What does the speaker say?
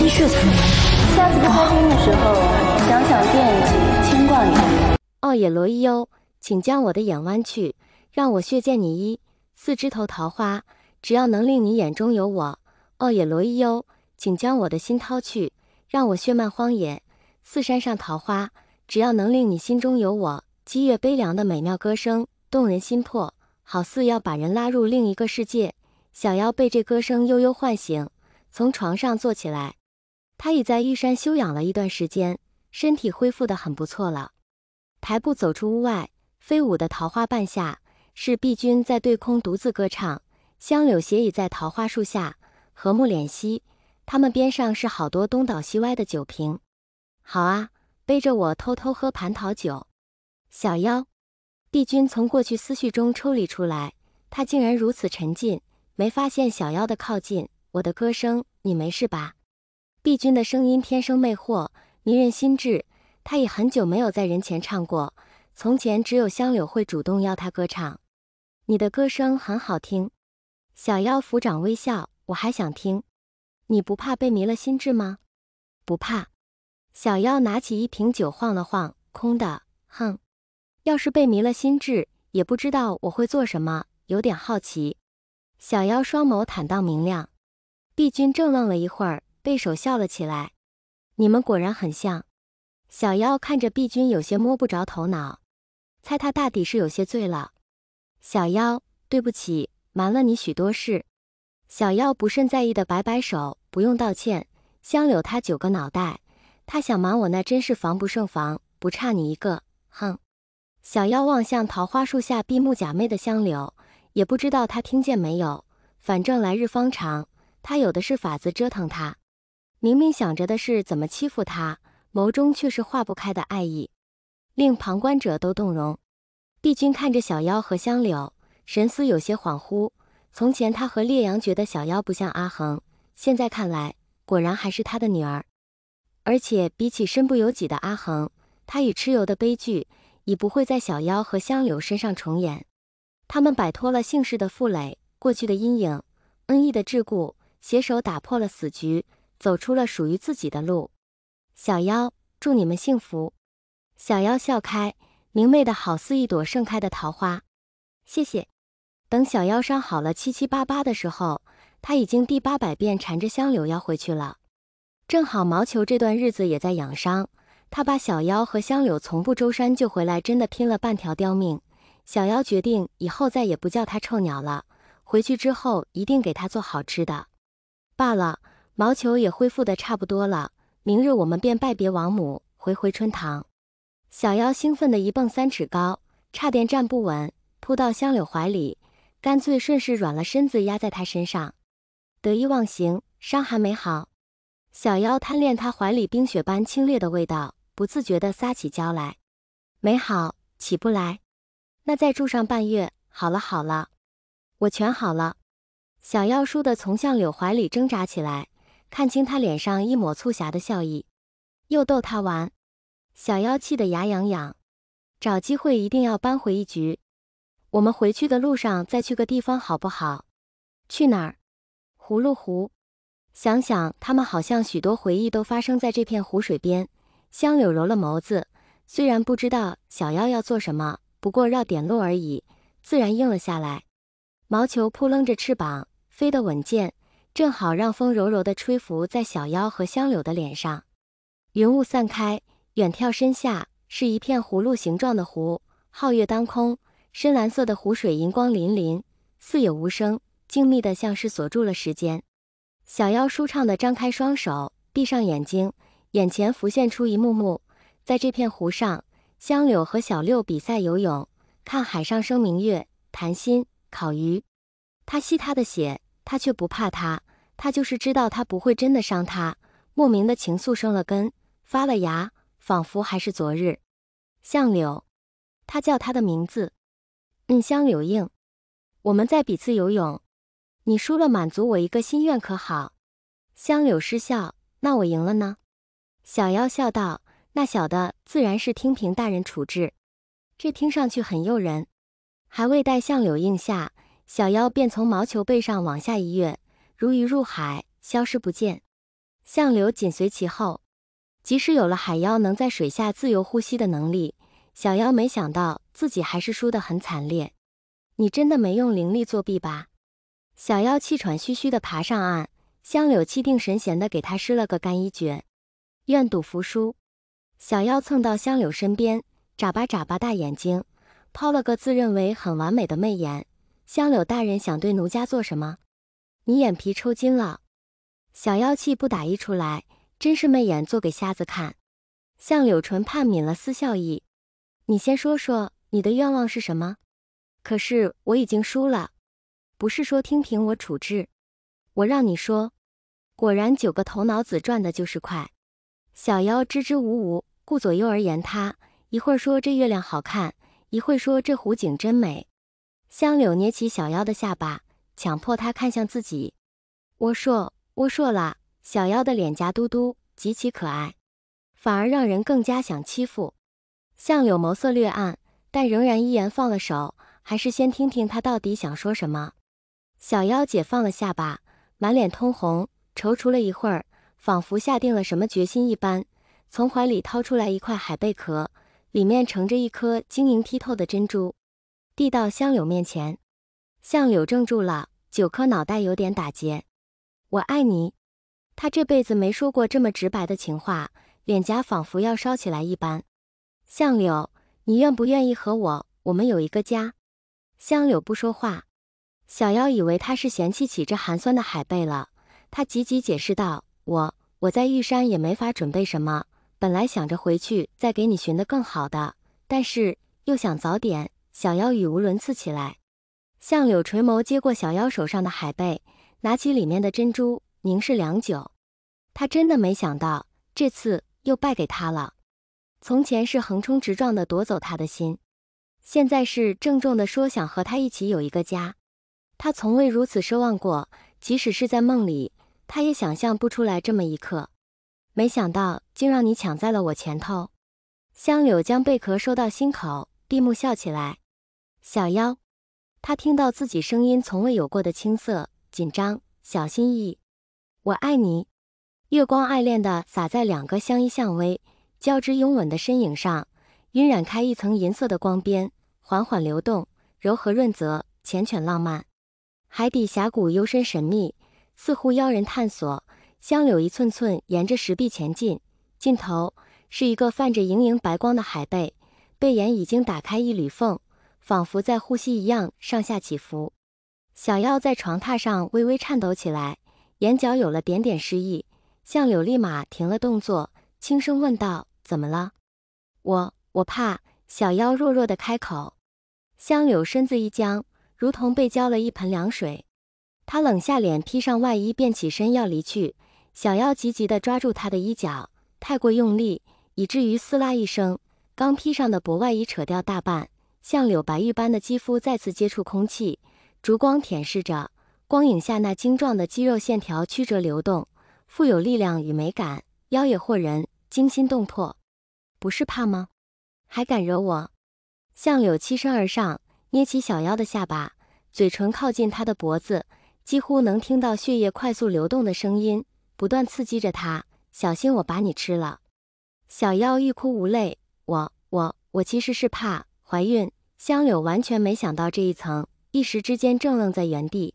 鲜血色。下次不开心的时候，想想惦记，牵挂你。奥野罗伊优，请将我的眼弯去，让我血溅你衣，四枝头桃花，只要能令你眼中有我。奥野罗伊优，请将我的心掏去，让我血漫荒野四山上桃花，只要能令你心中有我。激越悲凉的美妙歌声，动人心魄，好似要把人拉入另一个世界。想要被这歌声悠悠唤醒，从床上坐起来。他已在玉山休养了一段时间，身体恢复的很不错了。抬步走出屋外，飞舞的桃花瓣下，是碧君在对空独自歌唱。香柳斜倚在桃花树下，和睦怜惜他们边上是好多东倒西歪的酒瓶。好啊，背着我偷偷喝蟠桃酒。小妖，帝君从过去思绪中抽离出来，他竟然如此沉浸，没发现小妖的靠近。我的歌声，你没事吧？碧君的声音天生魅惑，迷人心智。她已很久没有在人前唱过，从前只有香柳会主动邀她歌唱。你的歌声很好听，小妖抚掌微笑。我还想听，你不怕被迷了心智吗？不怕。小妖拿起一瓶酒晃了晃，空的。哼，要是被迷了心智，也不知道我会做什么。有点好奇。小妖双眸坦荡明亮。碧君怔愣了一会儿。背手笑了起来，你们果然很像。小妖看着碧君，有些摸不着头脑，猜他大抵是有些醉了。小妖，对不起，瞒了你许多事。小妖不甚在意的摆摆手，不用道歉。香柳他九个脑袋，他想瞒我那真是防不胜防，不差你一个。哼。小妖望向桃花树下闭目假寐的香柳，也不知道他听见没有，反正来日方长，他有的是法子折腾他。明明想着的是怎么欺负他，眸中却是化不开的爱意，令旁观者都动容。帝君看着小妖和香柳，神思有些恍惚。从前他和烈阳觉得小妖不像阿衡，现在看来，果然还是他的女儿。而且比起身不由己的阿衡，他与蚩尤的悲剧已不会在小妖和香柳身上重演。他们摆脱了姓氏的负累，过去的阴影，恩义的桎梏，携手打破了死局。走出了属于自己的路，小妖祝你们幸福。小妖笑开，明媚的好似一朵盛开的桃花。谢谢。等小妖伤好了七七八八的时候，他已经第八百遍缠着香柳要回去了。正好毛球这段日子也在养伤，他把小妖和香柳从不周山救回来，真的拼了半条刁命。小妖决定以后再也不叫他臭鸟了。回去之后一定给他做好吃的。罢了。毛球也恢复的差不多了，明日我们便拜别王母，回回春堂。小妖兴奋的一蹦三尺高，差点站不稳，扑到香柳怀里，干脆顺势软了身子压在她身上，得意忘形，伤还没好。小妖贪恋他怀里冰雪般清冽的味道，不自觉的撒起娇来。没好，起不来，那再住上半月，好了好了，我全好了。小妖输的从向柳怀里挣扎起来。看清他脸上一抹促狭的笑意，又逗他玩，小妖气得牙痒痒，找机会一定要扳回一局。我们回去的路上再去个地方好不好？去哪儿？葫芦湖。想想他们好像许多回忆都发生在这片湖水边。香柳揉了眸子，虽然不知道小妖要做什么，不过绕点路而已，自然应了下来。毛球扑棱着翅膀，飞得稳健。正好让风柔柔地吹拂在小妖和香柳的脸上，云雾散开，远眺身下是一片葫芦形状的湖，皓月当空，深蓝色的湖水银光粼粼，似有无声，静谧的像是锁住了时间。小妖舒畅地张开双手，闭上眼睛，眼前浮现出一幕幕：在这片湖上，香柳和小六比赛游泳，看海上生明月，谈心，烤鱼。他吸他的血，他却不怕他。他就是知道他不会真的伤他，莫名的情愫生了根，发了芽，仿佛还是昨日。相柳，他叫他的名字。嗯，相柳应。我们在比次游泳，你输了，满足我一个心愿，可好？香柳失笑。那我赢了呢？小妖笑道：“那小的自然是听凭大人处置。”这听上去很诱人。还未待相柳应下，小妖便从毛球背上往下一跃。如鱼入海，消失不见。相柳紧随其后。即使有了海妖能在水下自由呼吸的能力，小妖没想到自己还是输得很惨烈。你真的没用灵力作弊吧？小妖气喘吁吁地爬上岸。香柳气定神闲地给他施了个干衣诀。愿赌服输。小妖蹭到香柳身边，眨巴眨巴大眼睛，抛了个自认为很完美的媚眼。香柳大人想对奴家做什么？你眼皮抽筋了，小妖气不打一处来，真是媚眼做给瞎子看。向柳唇畔抿了丝笑意，你先说说你的愿望是什么？可是我已经输了，不是说听凭我处置，我让你说。果然九个头脑子转的就是快，小妖支支吾吾，顾左右而言他，一会儿说这月亮好看，一会儿说这湖景真美。香柳捏起小妖的下巴。强迫他看向自己，我说我说了，小妖的脸颊嘟嘟，极其可爱，反而让人更加想欺负。相柳眸色略暗，但仍然依言放了手，还是先听听他到底想说什么。小妖解放了下巴，满脸通红，踌躇了一会儿，仿佛下定了什么决心一般，从怀里掏出来一块海贝壳，里面盛着一颗晶莹剔透的珍珠，递到相柳面前。相柳怔住了。九颗脑袋有点打结，我爱你。他这辈子没说过这么直白的情话，脸颊仿佛要烧起来一般。相柳，你愿不愿意和我？我们有一个家。相柳不说话。小妖以为他是嫌弃起这寒酸的海贝了，他急急解释道：我我在玉山也没法准备什么，本来想着回去再给你寻的更好的，但是又想早点。小妖语无伦次起来。向柳垂眸接过小妖手上的海贝，拿起里面的珍珠，凝视良久。他真的没想到，这次又败给他了。从前是横冲直撞的夺走他的心，现在是郑重的说想和他一起有一个家。他从未如此奢望过，即使是在梦里，他也想象不出来这么一刻。没想到竟让你抢在了我前头。香柳将贝壳收到心口，闭目笑起来。小妖。他听到自己声音从未有过的青涩、紧张、小心翼翼。我爱你。月光爱恋的洒在两个相依相偎、交织拥吻的身影上，晕染开一层银色的光边，缓缓流动，柔和润泽，缱绻浪漫。海底峡谷幽深神秘，似乎邀人探索。香柳一寸寸沿着石壁前进，尽头是一个泛着莹莹白光的海贝，贝沿已经打开一缕缝。仿佛在呼吸一样上下起伏，小夭在床榻上微微颤抖起来，眼角有了点点失意。相柳立马停了动作，轻声问道：“怎么了？”“我……我怕。”小妖弱弱的开口。香柳身子一僵，如同被浇了一盆凉水。他冷下脸，披上外衣，便起身要离去。小妖急急的抓住他的衣角，太过用力，以至于撕拉一声，刚披上的薄外衣扯掉大半。像柳白玉般的肌肤再次接触空气，烛光舔舐着光影下那精壮的肌肉线条，曲折流动，富有力量与美感，妖冶惑人，惊心动魄。不是怕吗？还敢惹我？向柳栖身而上，捏起小妖的下巴，嘴唇靠近他的脖子，几乎能听到血液快速流动的声音，不断刺激着他。小心，我把你吃了！小妖欲哭无泪，我、我、我其实是怕。怀孕，香柳完全没想到这一层，一时之间正愣在原地。